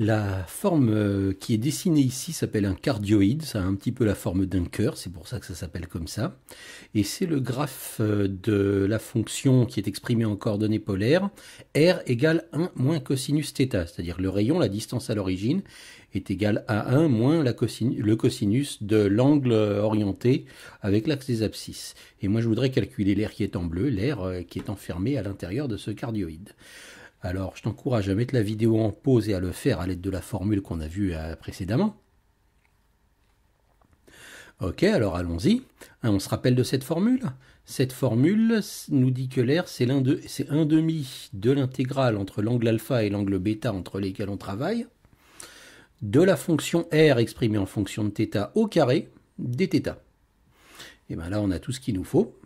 La forme euh, qui est dessinée ici s'appelle un cardioïde, ça a un petit peu la forme d'un cœur, c'est pour ça que ça s'appelle comme ça. Et c'est le graphe euh, de la fonction qui est exprimée en coordonnées polaires, r égale 1 moins cosinus θ, c'est-à-dire le rayon, la distance à l'origine, est égal à 1 moins le cosinus de l'angle orienté avec l'axe des abscisses. Et moi je voudrais calculer l'air qui est en bleu, l'air euh, qui est enfermé à l'intérieur de ce cardioïde. Alors, je t'encourage à mettre la vidéo en pause et à le faire à l'aide de la formule qu'on a vue euh, précédemment. Ok, alors allons-y. Hein, on se rappelle de cette formule. Cette formule nous dit que l'air, c'est l'un de, un demi de l'intégrale entre l'angle alpha et l'angle bêta entre lesquels on travaille, de la fonction r exprimée en fonction de θ au carré, des θ. Et eh bien là, on a tout ce qu'il nous faut.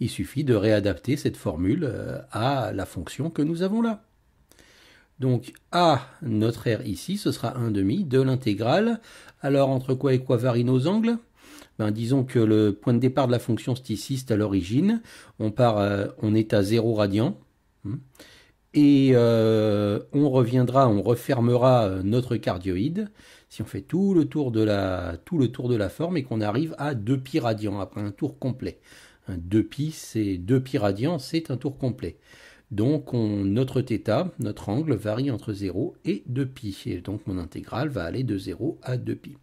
Il suffit de réadapter cette formule euh, à la fonction que nous avons là. Donc A, notre R ici, ce sera 1,5 de l'intégrale. Alors entre quoi et quoi varient nos angles ben, Disons que le point de départ de la fonction sticiste à l'origine. On, part, euh, on est à 0 radian. Hmm. Et euh, on reviendra, on refermera notre cardioïde si on fait tout le tour de la, tout le tour de la forme et qu'on arrive à 2 pi radian après un tour complet. 2π, c'est 2π radian, c'est un tour complet. Donc notre θ, notre angle, varie entre 0 et 2π. Et donc mon intégrale va aller de 0 à 2π.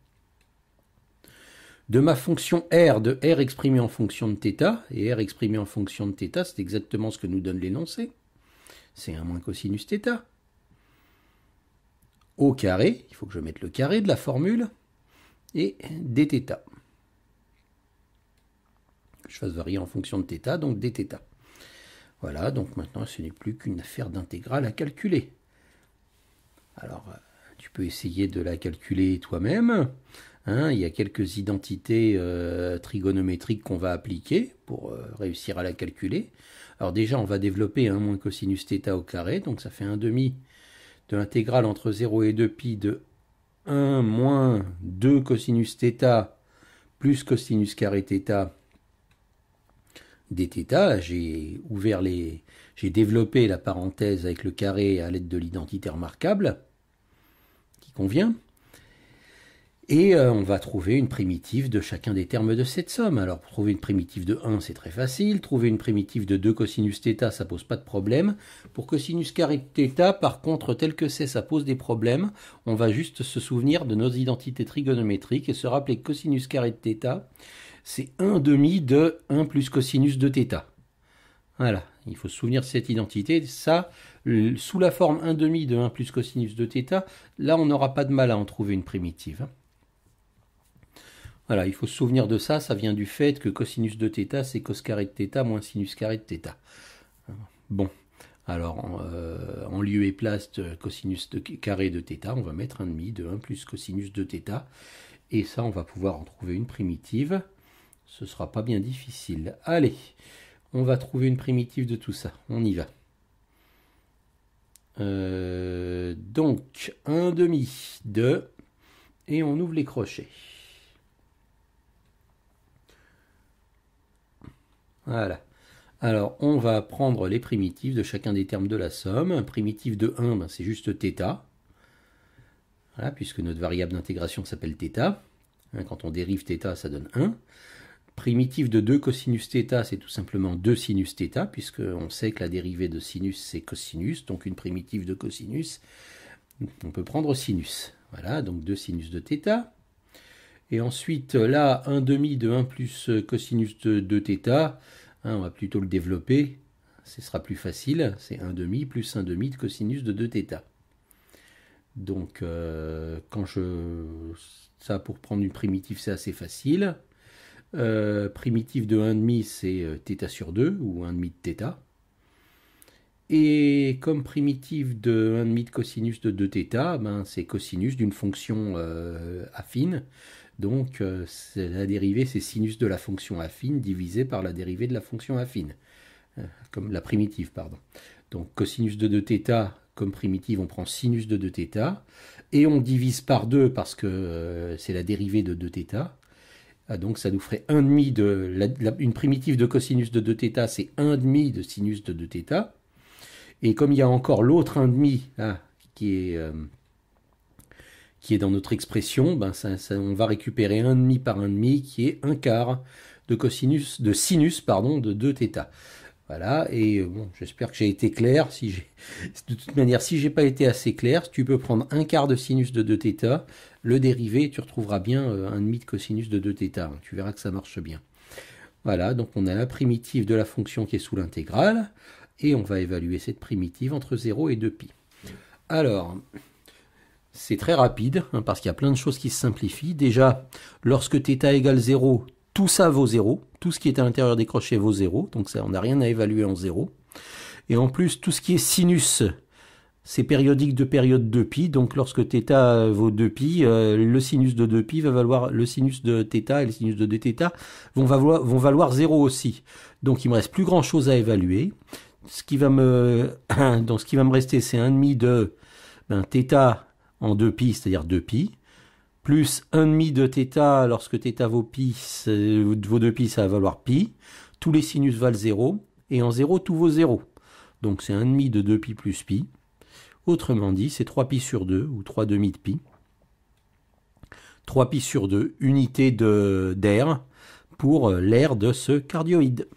De ma fonction r, de r exprimé en fonction de θ, et r exprimé en fonction de θ, c'est exactement ce que nous donne l'énoncé. C'est 1 moins cosinus θ. Au carré, il faut que je mette le carré de la formule, et dθ je fasse varier en fonction de θ, donc dθ. Voilà, donc maintenant ce n'est plus qu'une affaire d'intégrale à calculer. Alors, euh, tu peux essayer de la calculer toi-même. Hein. il y a quelques identités euh, trigonométriques qu'on va appliquer pour euh, réussir à la calculer. Alors déjà, on va développer 1 moins cosinus θ au carré, donc ça fait 1 demi de l'intégrale entre 0 et 2π de 1 moins 2 cosinus θ plus cosinus carré θ des j'ai ouvert les, j'ai développé la parenthèse avec le carré à l'aide de l'identité remarquable, qui convient. Et euh, on va trouver une primitive de chacun des termes de cette somme. Alors trouver une primitive de 1, c'est très facile. Trouver une primitive de 2 cosinus θ, ça pose pas de problème. Pour cosinus carré de θ, par contre, tel que c'est, ça pose des problèmes. On va juste se souvenir de nos identités trigonométriques et se rappeler que cosinus carré de θ, c'est 1 demi de 1 plus cosinus de θ. Voilà, il faut se souvenir de cette identité. Ça, sous la forme 1 demi de 1 plus cosinus de θ, là on n'aura pas de mal à en trouver une primitive. Hein. Voilà, il faut se souvenir de ça, ça vient du fait que cosinus de θ, c'est cos carré de θ moins sinus carré de θ. Bon, alors en, euh, lieu et place de cosinus carré de θ, on va mettre demi de 1 plus cosinus de θ, et ça on va pouvoir en trouver une primitive. Ce sera pas bien difficile. Allez, on va trouver une primitive de tout ça. On y va. Euh, donc, un demi, de et on ouvre les crochets. Voilà. Alors, on va prendre les primitives de chacun des termes de la somme. Un primitif de 1, ben, c'est juste θ. Voilà, puisque notre variable d'intégration s'appelle θ. Hein, quand on dérive θ, ça donne 1. Primitive de 2 cosinus θ, c'est tout simplement 2 sinus θ, puisqu'on sait que la dérivée de sinus, c'est cosinus, donc une primitive de cosinus, on peut prendre sinus. Voilà, donc 2 sinus de θ. Et ensuite, là, 1 demi de 1 plus cosinus de, 2 θ, hein, on va plutôt le développer, ce sera plus facile, c'est 1 demi plus 1 demi de cosinus de 2 θ. Donc, euh, quand je... Ça, pour prendre une primitive, c'est assez facile primitive euh, primitif de 1,5, c'est θ euh, sur 2, ou 1,5 de θ. Et comme primitive de 1,5 de cosinus de 2θ, ben c'est cosinus d'une fonction euh, affine. Donc la dérivée, c'est sinus de la fonction affine divisé par la dérivée de la fonction affine. comme la primitive, pardon. Donc cosinus de 2θ, comme primitive, on prend sinus de 2θ. Et on divise par 2 parce que c'est la dérivée de 2θ. Ah, donc ça nous ferait 1,5 de... La, une primitive de cosinus de 2θ, c'est 1,5 de sinus de 2θ. Et comme il y a encore l'autre 1,5 ah, qui est... Euh, qui est dans notre expression, ben ça, on va récupérer 1,5 par 1,5 qui est 1 quart de cosinus de sinus pardon de 2θ. Voilà, et euh, bon, j'espère que j'ai été clair. Si De toute manière, si j'ai pas été assez clair, tu peux prendre un quart de sinus de 2θ, le dérivé, tu retrouveras bien euh, un demi de cosinus de 2θ. Hein. Tu verras que ça marche bien. Voilà, donc on a la primitive de la fonction qui est sous l'intégrale, et on va évaluer cette primitive entre 0 et 2π. Alors, c'est très rapide, hein, parce qu'il y a plein de choses qui se simplifient. Déjà, lorsque θ égale 0, tout ça vaut 0, Tout ce qui est à l'intérieur des crochets vaut 0, Donc ça, on n'a rien à évaluer en 0. Et en plus, tout ce qui est sinus, c'est périodique de période 2π. Donc lorsque θ vaut 2π, euh, le sinus de 2π va valoir le sinus de θ et le sinus de 2θ vont valoir, 0 aussi. Donc il me reste plus grand chose à évaluer. Ce qui va me, donc ce qui va me rester, c'est 1,5 de θ ben, en 2π, c'est-à-dire 2π plus 1,5 de θ lorsque θ vaut 2 π ça va valoir π, Tous les sinus valent 0, et en 0, tout vaut 0. Donc c'est 1,5 de 2 π plus π. Autrement dit, c'est 3 π sur 2, ou 3 demi de pi. 3 π sur 2, unité d'air pour l'air de ce cardioïde.